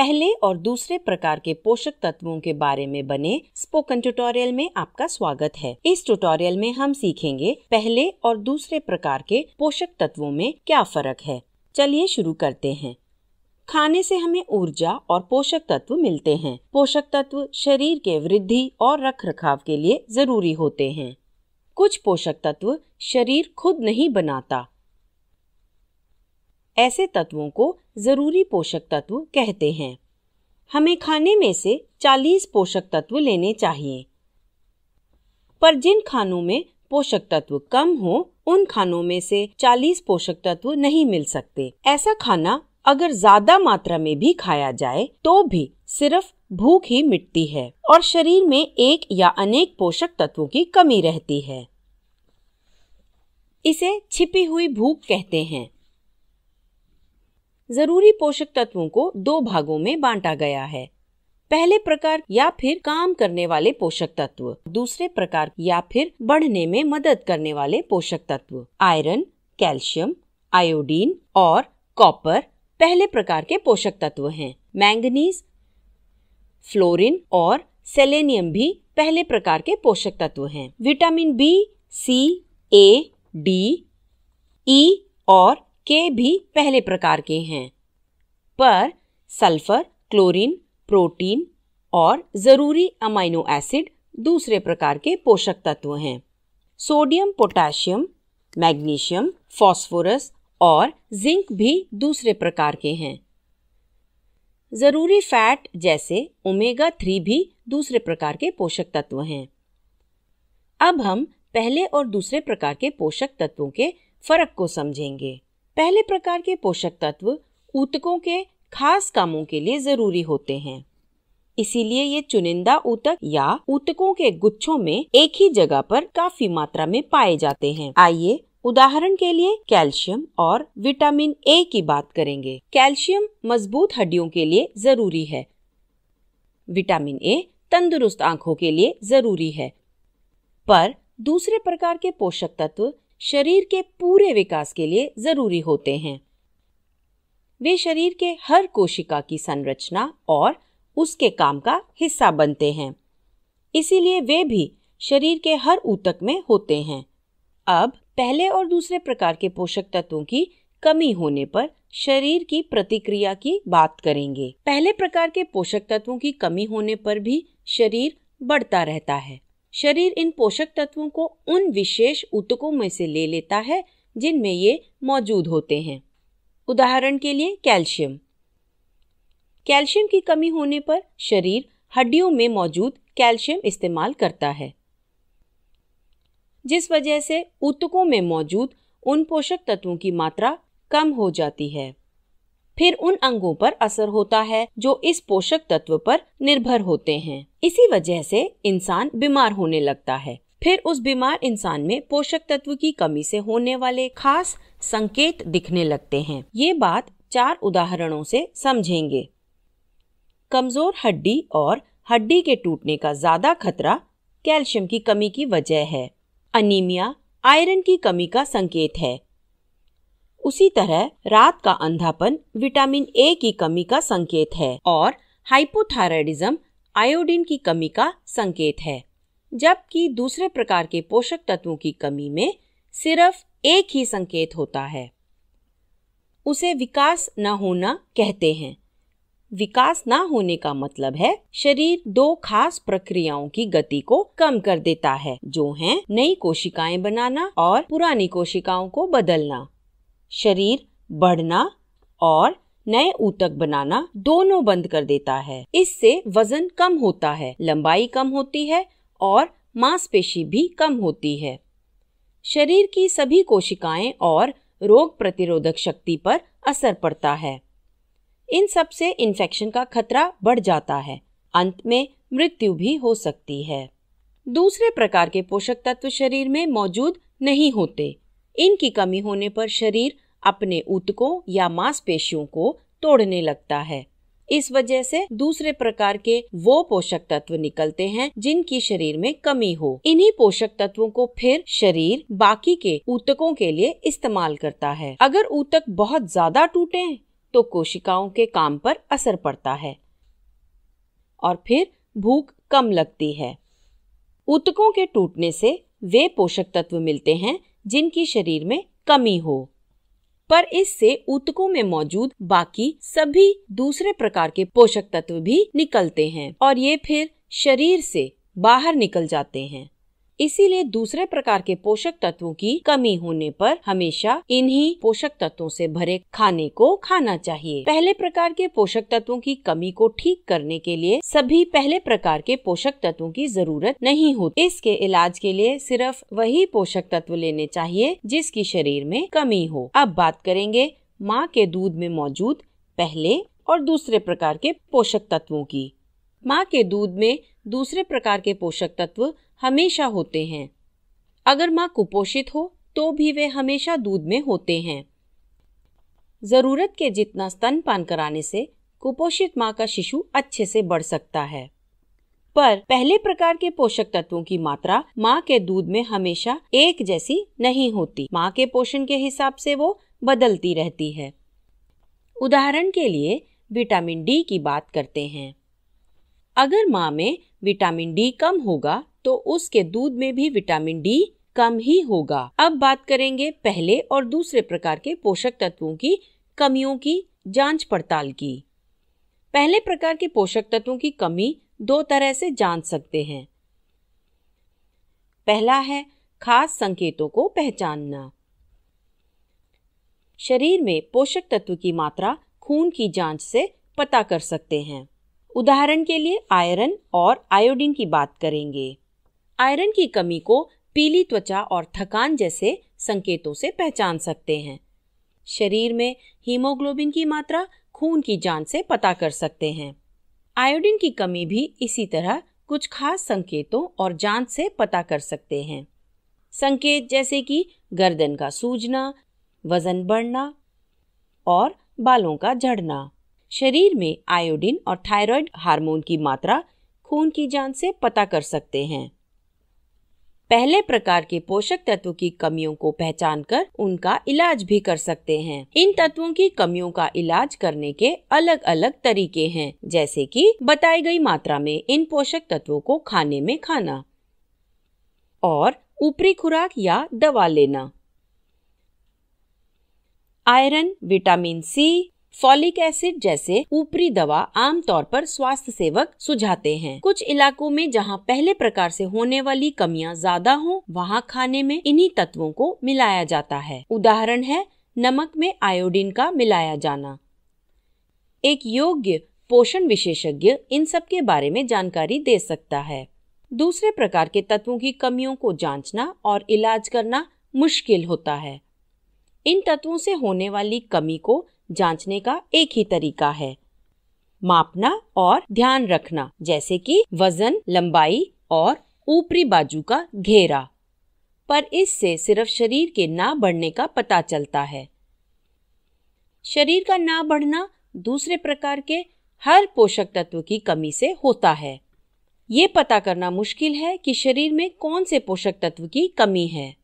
पहले और दूसरे प्रकार के पोषक तत्वों के बारे में बने स्पोकन ट्यूटोरियल में आपका स्वागत है इस ट्यूटोरियल में हम सीखेंगे पहले और दूसरे प्रकार के पोषक तत्वों में क्या फर्क है चलिए शुरू करते हैं खाने से हमें ऊर्जा और पोषक तत्व मिलते हैं पोषक तत्व शरीर के वृद्धि और रख रखाव के लिए जरूरी होते हैं कुछ पोषक तत्व शरीर खुद नहीं बनाता ऐसे तत्वों को ज़रूरी पोषक तत्व कहते हैं हमें खाने में से 40 पोषक तत्व लेने चाहिए पर जिन खानों में पोषक तत्व कम हो उन खानों में से 40 पोषक तत्व नहीं मिल सकते ऐसा खाना अगर ज्यादा मात्रा में भी खाया जाए तो भी सिर्फ भूख ही मिटती है और शरीर में एक या अनेक पोषक तत्वों की कमी रहती है इसे छिपी हुई भूख कहते हैं जरूरी पोषक तत्वों को दो भागों में बांटा गया है पहले प्रकार या फिर काम करने वाले पोषक तत्व दूसरे प्रकार या फिर बढ़ने में मदद करने वाले पोषक तत्व आयरन कैल्शियम आयोडीन और कॉपर पहले प्रकार के पोषक तत्व हैं मैंगनीज फ्लोरिन और सेलेनियम भी पहले प्रकार के पोषक तत्व हैं vitamin B C A D E और के भी पहले प्रकार के हैं पर सल्फर क्लोरीन प्रोटीन और ज़रूरी अमाइनो एसिड दूसरे प्रकार के पोषक तत्व हैं सोडियम पोटाशियम मैग्नीशियम फॉस्फोरस और जिंक भी दूसरे प्रकार के हैं ज़रूरी फैट जैसे ओमेगा थ्री भी दूसरे प्रकार के पोषक तत्व हैं अब हम पहले और दूसरे प्रकार के पोषक तत्वों के फर्क को समझेंगे पहले प्रकार के पोषक तत्व ऊतकों के खास कामों के लिए जरूरी होते हैं इसीलिए ये चुनिंदा ऊतक या ऊतकों के गुच्छों में एक ही जगह पर काफी मात्रा में पाए जाते हैं आइए उदाहरण के लिए कैल्शियम और विटामिन ए की बात करेंगे कैल्शियम मजबूत हड्डियों के लिए जरूरी है विटामिन ए तंदुरुस्त आंखों के लिए जरूरी है पर दूसरे प्रकार के पोषक तत्व शरीर के पूरे विकास के लिए जरूरी होते हैं वे शरीर के हर कोशिका की संरचना और उसके काम का हिस्सा बनते हैं इसीलिए वे भी शरीर के हर ऊतक में होते हैं अब पहले और दूसरे प्रकार के पोषक तत्वों की कमी होने पर शरीर की प्रतिक्रिया की बात करेंगे पहले प्रकार के पोषक तत्वों की कमी होने पर भी शरीर बढ़ता रहता है शरीर इन पोषक तत्वों को उन विशेष ऊतकों में से ले लेता है जिनमें ये मौजूद होते हैं उदाहरण के लिए कैल्शियम कैल्शियम की कमी होने पर शरीर हड्डियों में मौजूद कैल्शियम इस्तेमाल करता है जिस वजह से ऊतकों में मौजूद उन पोषक तत्वों की मात्रा कम हो जाती है फिर उन अंगों पर असर होता है जो इस पोषक तत्व पर निर्भर होते हैं इसी वजह से इंसान बीमार होने लगता है फिर उस बीमार इंसान में पोषक तत्व की कमी से होने वाले खास संकेत दिखने लगते हैं ये बात चार उदाहरणों से समझेंगे कमजोर हड्डी और हड्डी के टूटने का ज्यादा खतरा कैल्शियम की कमी की वजह है अनीमिया आयरन की कमी का संकेत है उसी तरह रात का अंधापन विटामिन ए की कमी का संकेत है और हाइपोथायरायडिज्म आयोडीन की कमी का संकेत है जबकि दूसरे प्रकार के पोषक तत्वों की कमी में सिर्फ एक ही संकेत होता है उसे विकास न होना कहते हैं विकास न होने का मतलब है शरीर दो खास प्रक्रियाओं की गति को कम कर देता है जो हैं नई कोशिकाएं बनाना और पुरानी कोशिकाओं को बदलना शरीर बढ़ना और नए ऊतक बनाना दोनों बंद कर देता है इससे वजन कम होता है लंबाई कम होती है और मांसपेशी भी कम होती है शरीर की सभी कोशिकाएं और रोग प्रतिरोधक शक्ति पर असर पड़ता है इन सब से इन्फेक्शन का खतरा बढ़ जाता है अंत में मृत्यु भी हो सकती है दूसरे प्रकार के पोषक तत्व शरीर में मौजूद नहीं होते इनकी कमी होने पर शरीर अपने ऊतकों या मांसपेशियों को तोड़ने लगता है इस वजह से दूसरे प्रकार के वो पोषक तत्व निकलते हैं जिनकी शरीर में कमी हो इन्हीं पोषक तत्वों को फिर शरीर बाकी के ऊतकों के लिए इस्तेमाल करता है अगर ऊतक बहुत ज्यादा टूटे तो कोशिकाओं के काम पर असर पड़ता है और फिर भूख कम लगती है ऊतकों के टूटने से वे पोषक तत्व मिलते हैं जिनकी शरीर में कमी हो पर इससे ऊतकों में मौजूद बाकी सभी दूसरे प्रकार के पोषक तत्व भी निकलते हैं और ये फिर शरीर से बाहर निकल जाते हैं इसीलिए दूसरे प्रकार के पोषक तत्वों की कमी होने पर हमेशा इन्हीं पोषक तत्वों से भरे खाने को खाना चाहिए पहले प्रकार के पोषक तत्वों की कमी को ठीक करने के लिए सभी पहले प्रकार के पोषक तत्वों की जरूरत नहीं होती इसके इलाज के लिए सिर्फ वही पोषक तत्व लेने चाहिए जिसकी शरीर में कमी हो अब बात करेंगे माँ के दूध में मौजूद पहले और दूसरे प्रकार के पोषक तत्वों की माँ के दूध में दूसरे प्रकार के पोषक तत्व हमेशा होते हैं अगर माँ कुपोषित हो तो भी वे हमेशा दूध में होते हैं ज़रूरत के जितना स्तनपान कराने से कुपोषित माँ का शिशु अच्छे से बढ़ सकता है पर पहले प्रकार के पोषक तत्वों की मात्रा माँ के दूध में हमेशा एक जैसी नहीं होती माँ के पोषण के हिसाब से वो बदलती रहती है उदाहरण के लिए विटामिन डी की बात करते हैं अगर माँ में विटामिन डी कम होगा तो उसके दूध में भी विटामिन डी कम ही होगा अब बात करेंगे पहले और दूसरे प्रकार के पोषक तत्वों की कमियों की जांच पड़ताल की पहले प्रकार के पोषक तत्वों की कमी दो तरह से जांच सकते हैं पहला है खास संकेतों को पहचानना शरीर में पोषक तत्व की मात्रा खून की जांच से पता कर सकते हैं उदाहरण के लिए आयरन और आयोडीन की बात करेंगे आयरन की कमी को पीली त्वचा और थकान जैसे संकेतों से पहचान सकते हैं शरीर में हीमोग्लोबिन की मात्रा खून की जांच से पता कर सकते हैं आयोडीन की कमी भी इसी तरह कुछ खास संकेतों और जांच से पता कर सकते हैं संकेत जैसे कि गर्दन का सूजना वजन बढ़ना और बालों का झड़ना शरीर में आयोडीन और थायराइड हार्मोन की मात्रा खून की जांच से पता कर सकते हैं पहले प्रकार के पोषक तत्वों की कमियों को पहचान कर उनका इलाज भी कर सकते हैं इन तत्वों की कमियों का इलाज करने के अलग अलग तरीके हैं जैसे कि बताई गई मात्रा में इन पोषक तत्वों को खाने में खाना और ऊपरी खुराक या दवा लेना iron vitamin C folic acid जैसे ऊपरी दवा आमतौर पर स्वास्थ्य सेवक सुझाते हैं कुछ इलाकों में जहां पहले प्रकार से होने वाली कमियां ज्यादा हो वहां खाने में इन्हीं तत्वों को मिलाया जाता है उदाहरण है नमक में आयोडीन का मिलाया जाना एक योग्य पोषण विशेषज्ञ इन सब के बारे में जानकारी दे सकता है दूसरे प्रकार के तत्वों की कमियों को जांचना और इलाज करना मुश्किल होता है इन तत्वों से होने वाली कमी को जांचने का एक ही तरीका है मापना और ध्यान रखना जैसे कि वजन लंबाई और ऊपरी बाजू का घेरा पर इससे सिर्फ शरीर के ना बढ़ने का पता चलता है शरीर का ना बढ़ना दूसरे प्रकार के हर पोषक तत्व की कमी से होता है ये पता करना मुश्किल है कि शरीर में कौन से पोषक तत्व की कमी है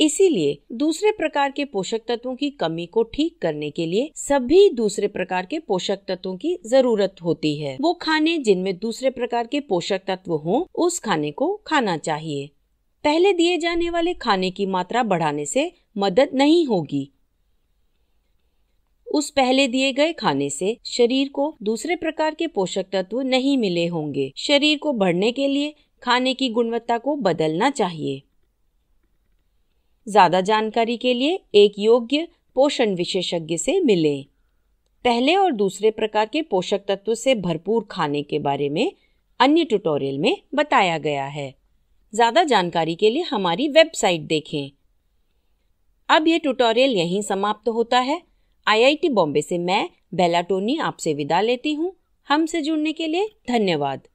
इसीलिए दूसरे प्रकार के पोषक तत्वों की कमी को ठीक करने के लिए सभी दूसरे प्रकार के पोषक तत्वों की जरूरत होती है वो खाने जिनमें दूसरे प्रकार के पोषक तत्व हों उस खाने को खाना चाहिए पहले दिए जाने वाले खाने की मात्रा बढ़ाने से मदद नहीं होगी उस पहले दिए गए खाने से शरीर को दूसरे प्रकार के पोषक तत्व नहीं मिले होंगे शरीर को बढ़ने के लिए खाने की गुणवत्ता को बदलना चाहिए ज़्यादा जानकारी के लिए एक योग्य पोषण विशेषज्ञ से मिलें पहले और दूसरे प्रकार के पोषक तत्व से भरपूर खाने के बारे में अन्य ट्यूटोरियल में बताया गया है ज़्यादा जानकारी के लिए हमारी वेबसाइट देखें अब यह ट्यूटोरियल यहीं समाप्त होता है आईआईटी बॉम्बे से मैं बेलाटोनी आपसे विदा लेती हूँ हमसे जुड़ने के लिए धन्यवाद